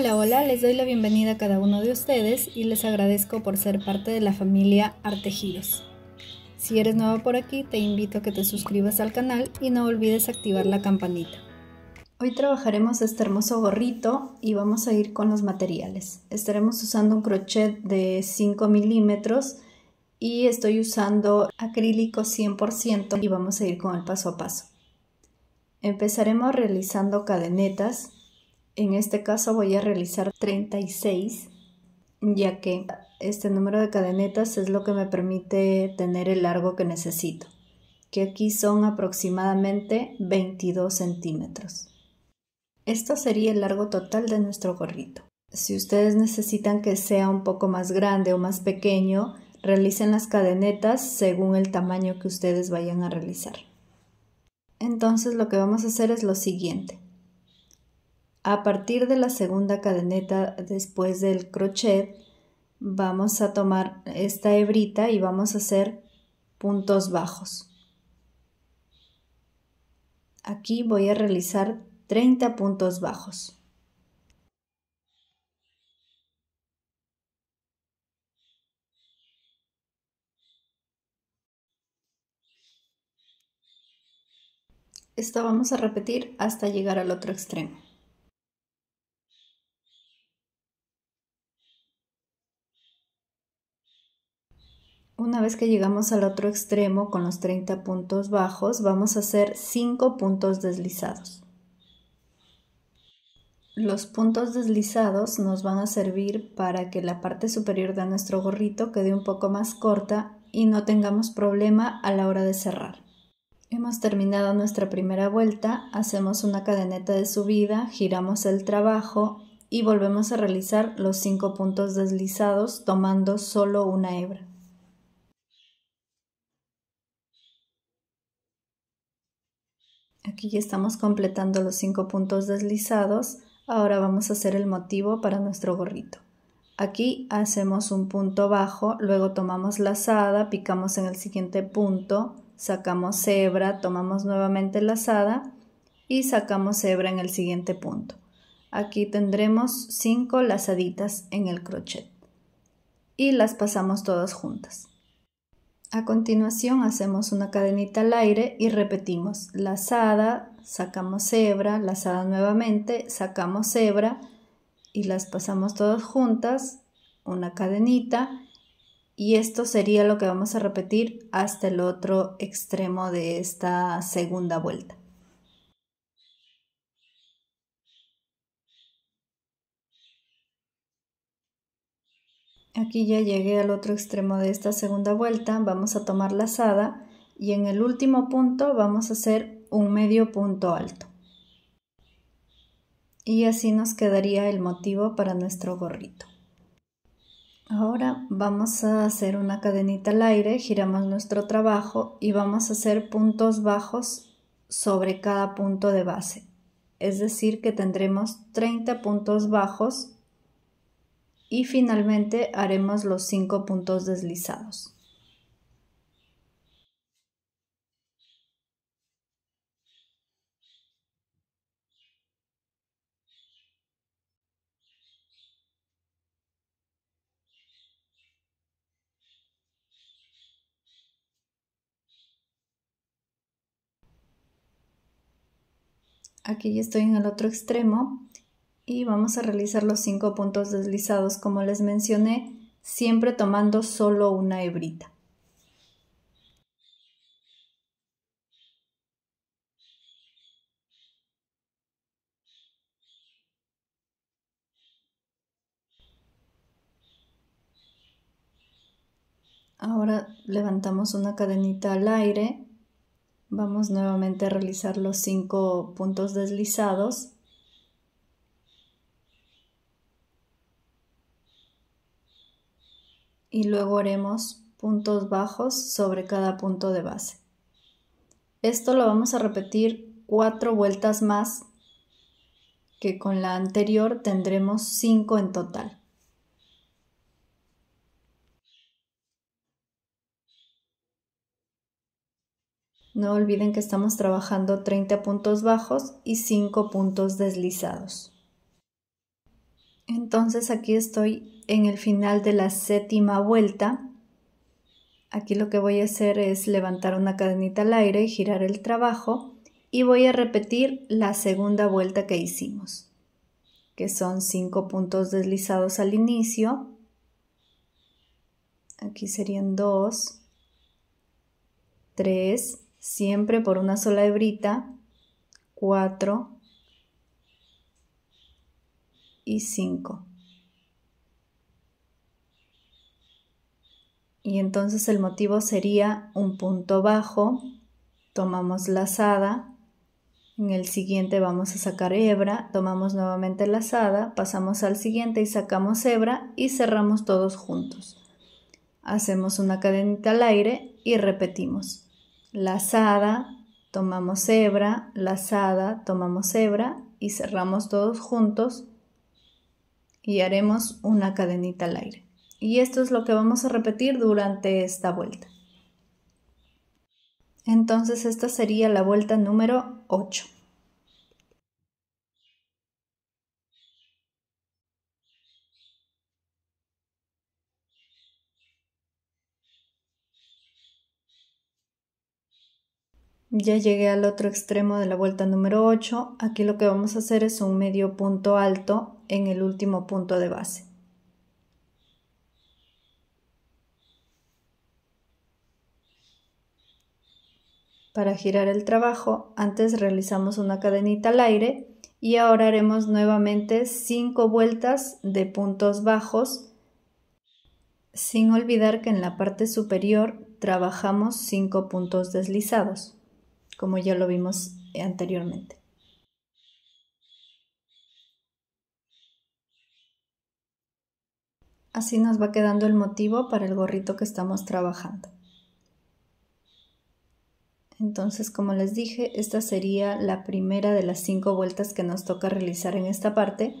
Hola, hola, les doy la bienvenida a cada uno de ustedes y les agradezco por ser parte de la familia Artegiros. Si eres nuevo por aquí, te invito a que te suscribas al canal y no olvides activar la campanita. Hoy trabajaremos este hermoso gorrito y vamos a ir con los materiales. Estaremos usando un crochet de 5 milímetros y estoy usando acrílico 100% y vamos a ir con el paso a paso. Empezaremos realizando cadenetas en este caso voy a realizar 36, ya que este número de cadenetas es lo que me permite tener el largo que necesito, que aquí son aproximadamente 22 centímetros. Esto sería el largo total de nuestro gorrito. Si ustedes necesitan que sea un poco más grande o más pequeño, realicen las cadenetas según el tamaño que ustedes vayan a realizar. Entonces lo que vamos a hacer es lo siguiente a partir de la segunda cadeneta después del crochet vamos a tomar esta hebrita y vamos a hacer puntos bajos aquí voy a realizar 30 puntos bajos Esto vamos a repetir hasta llegar al otro extremo. que llegamos al otro extremo con los 30 puntos bajos, vamos a hacer 5 puntos deslizados. Los puntos deslizados nos van a servir para que la parte superior de nuestro gorrito quede un poco más corta y no tengamos problema a la hora de cerrar. Hemos terminado nuestra primera vuelta, hacemos una cadeneta de subida, giramos el trabajo y volvemos a realizar los 5 puntos deslizados tomando solo una hebra. Aquí ya estamos completando los cinco puntos deslizados. Ahora vamos a hacer el motivo para nuestro gorrito. Aquí hacemos un punto bajo, luego tomamos lazada, picamos en el siguiente punto, sacamos hebra, tomamos nuevamente lazada y sacamos hebra en el siguiente punto. Aquí tendremos cinco lazaditas en el crochet y las pasamos todas juntas. A continuación hacemos una cadenita al aire y repetimos lazada, sacamos hebra, lazada nuevamente, sacamos hebra y las pasamos todas juntas, una cadenita y esto sería lo que vamos a repetir hasta el otro extremo de esta segunda vuelta. Aquí ya llegué al otro extremo de esta segunda vuelta, vamos a tomar la lazada y en el último punto vamos a hacer un medio punto alto. Y así nos quedaría el motivo para nuestro gorrito. Ahora vamos a hacer una cadenita al aire, giramos nuestro trabajo y vamos a hacer puntos bajos sobre cada punto de base. Es decir que tendremos 30 puntos bajos y finalmente haremos los cinco puntos deslizados. Aquí ya estoy en el otro extremo y vamos a realizar los cinco puntos deslizados como les mencioné siempre tomando solo una hebrita. Ahora levantamos una cadenita al aire. Vamos nuevamente a realizar los cinco puntos deslizados y luego haremos puntos bajos sobre cada punto de base. Esto lo vamos a repetir cuatro vueltas más que con la anterior tendremos 5 en total. No olviden que estamos trabajando 30 puntos bajos y 5 puntos deslizados. Entonces aquí estoy en el final de la séptima vuelta. Aquí lo que voy a hacer es levantar una cadenita al aire, y girar el trabajo y voy a repetir la segunda vuelta que hicimos, que son cinco puntos deslizados al inicio. Aquí serían 2, 3, siempre por una sola hebrita, 4 y 5. y entonces el motivo sería un punto bajo, tomamos lazada, en el siguiente vamos a sacar hebra, tomamos nuevamente lazada, pasamos al siguiente y sacamos hebra y cerramos todos juntos. Hacemos una cadenita al aire y repetimos. Lazada, tomamos hebra, lazada, tomamos hebra y cerramos todos juntos y haremos una cadenita al aire. Y esto es lo que vamos a repetir durante esta vuelta. Entonces esta sería la vuelta número 8. Ya llegué al otro extremo de la vuelta número 8. Aquí lo que vamos a hacer es un medio punto alto en el último punto de base. Para girar el trabajo, antes realizamos una cadenita al aire y ahora haremos nuevamente 5 vueltas de puntos bajos, sin olvidar que en la parte superior trabajamos 5 puntos deslizados, como ya lo vimos anteriormente. Así nos va quedando el motivo para el gorrito que estamos trabajando. Entonces, como les dije, esta sería la primera de las cinco vueltas que nos toca realizar en esta parte.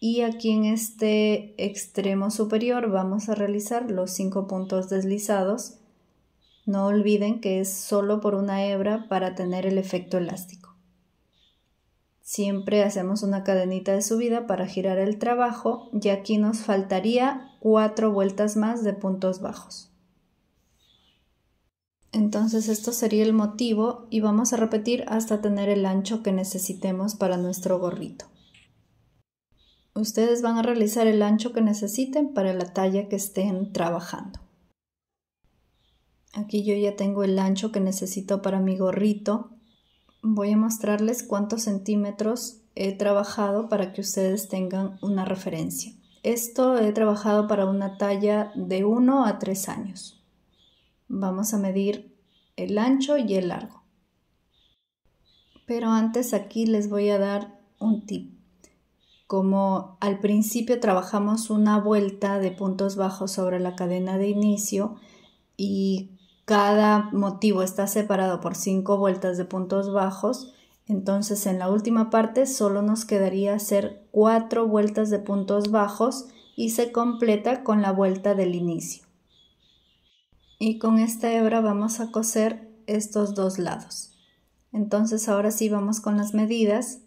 Y aquí en este extremo superior vamos a realizar los cinco puntos deslizados. No olviden que es solo por una hebra para tener el efecto elástico. Siempre hacemos una cadenita de subida para girar el trabajo y aquí nos faltaría cuatro vueltas más de puntos bajos. Entonces esto sería el motivo y vamos a repetir hasta tener el ancho que necesitemos para nuestro gorrito. Ustedes van a realizar el ancho que necesiten para la talla que estén trabajando. Aquí yo ya tengo el ancho que necesito para mi gorrito. Voy a mostrarles cuántos centímetros he trabajado para que ustedes tengan una referencia. Esto he trabajado para una talla de 1 a 3 años. Vamos a medir el ancho y el largo. Pero antes aquí les voy a dar un tip. Como al principio trabajamos una vuelta de puntos bajos sobre la cadena de inicio y cada motivo está separado por cinco vueltas de puntos bajos, entonces en la última parte solo nos quedaría hacer cuatro vueltas de puntos bajos y se completa con la vuelta del inicio y con esta hebra vamos a coser estos dos lados entonces ahora sí vamos con las medidas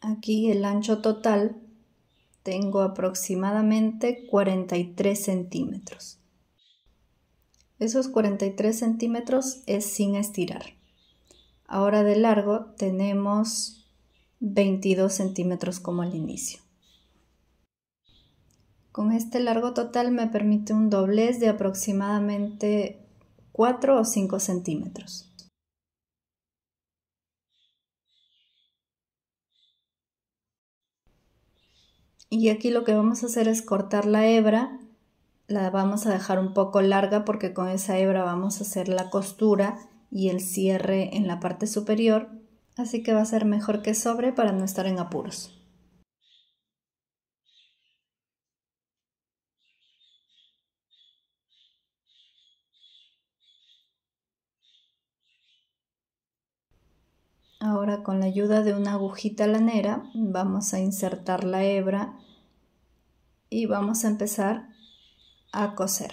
aquí el ancho total tengo aproximadamente 43 centímetros esos 43 centímetros es sin estirar ahora de largo tenemos 22 centímetros como al inicio con este largo total me permite un doblez de aproximadamente 4 o 5 centímetros. Y aquí lo que vamos a hacer es cortar la hebra, la vamos a dejar un poco larga porque con esa hebra vamos a hacer la costura y el cierre en la parte superior, así que va a ser mejor que sobre para no estar en apuros. Ahora con la ayuda de una agujita lanera vamos a insertar la hebra y vamos a empezar a coser.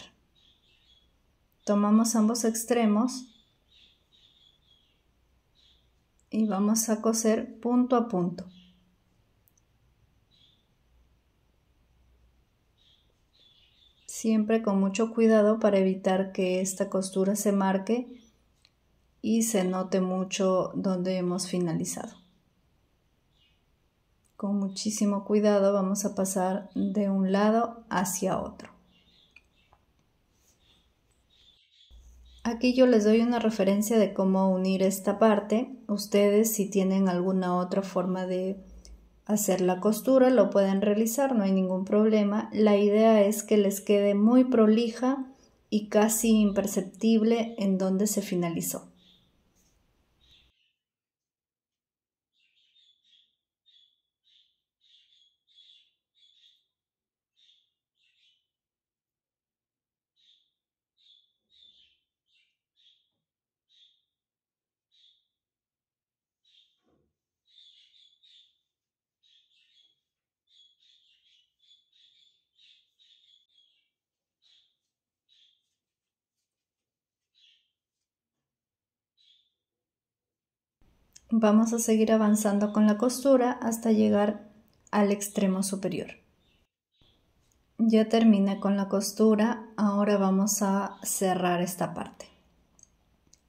Tomamos ambos extremos y vamos a coser punto a punto. Siempre con mucho cuidado para evitar que esta costura se marque y se note mucho donde hemos finalizado. Con muchísimo cuidado vamos a pasar de un lado hacia otro. Aquí yo les doy una referencia de cómo unir esta parte. Ustedes si tienen alguna otra forma de hacer la costura lo pueden realizar, no hay ningún problema. La idea es que les quede muy prolija y casi imperceptible en donde se finalizó. Vamos a seguir avanzando con la costura hasta llegar al extremo superior. Ya terminé con la costura, ahora vamos a cerrar esta parte.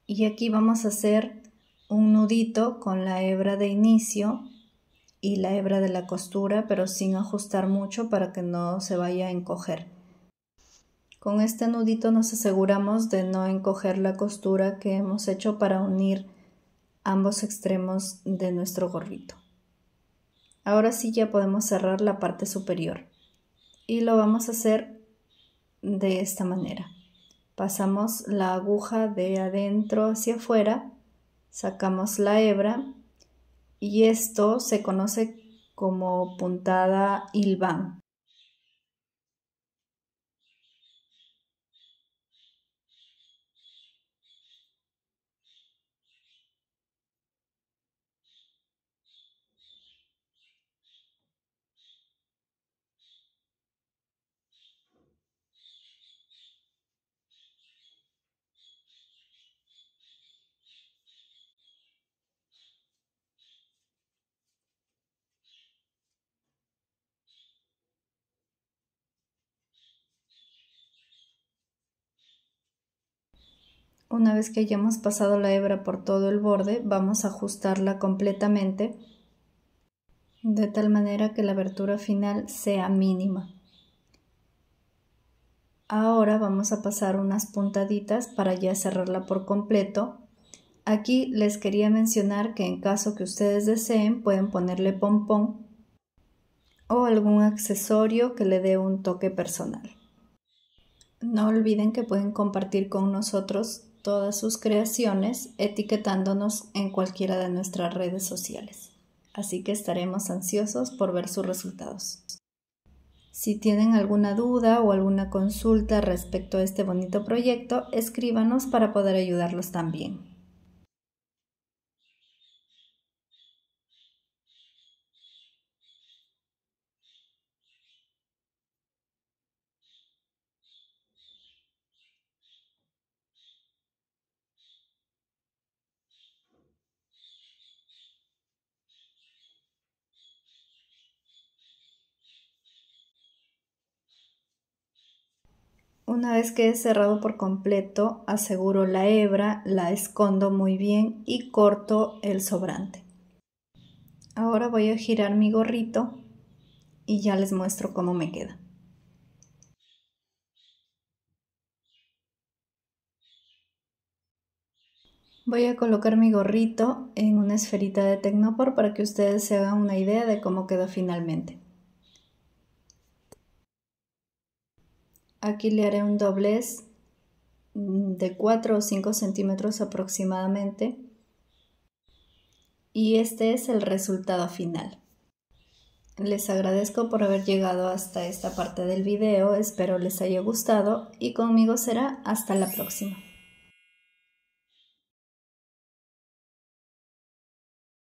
Y aquí vamos a hacer un nudito con la hebra de inicio y la hebra de la costura, pero sin ajustar mucho para que no se vaya a encoger. Con este nudito nos aseguramos de no encoger la costura que hemos hecho para unir ambos extremos de nuestro gorrito. Ahora sí ya podemos cerrar la parte superior y lo vamos a hacer de esta manera. Pasamos la aguja de adentro hacia afuera, sacamos la hebra y esto se conoce como puntada hilván. Una vez que hayamos pasado la hebra por todo el borde, vamos a ajustarla completamente de tal manera que la abertura final sea mínima. Ahora vamos a pasar unas puntaditas para ya cerrarla por completo. Aquí les quería mencionar que en caso que ustedes deseen pueden ponerle pompón o algún accesorio que le dé un toque personal. No olviden que pueden compartir con nosotros todas sus creaciones etiquetándonos en cualquiera de nuestras redes sociales. Así que estaremos ansiosos por ver sus resultados. Si tienen alguna duda o alguna consulta respecto a este bonito proyecto, escríbanos para poder ayudarlos también. Una vez que he cerrado por completo, aseguro la hebra, la escondo muy bien y corto el sobrante. Ahora voy a girar mi gorrito y ya les muestro cómo me queda. Voy a colocar mi gorrito en una esferita de tecnopor para que ustedes se hagan una idea de cómo quedó finalmente. Aquí le haré un doblez mm, de 4 o 5 centímetros aproximadamente. Y este es el resultado final. Les agradezco por haber llegado hasta esta parte del video, espero les haya gustado y conmigo será hasta la próxima.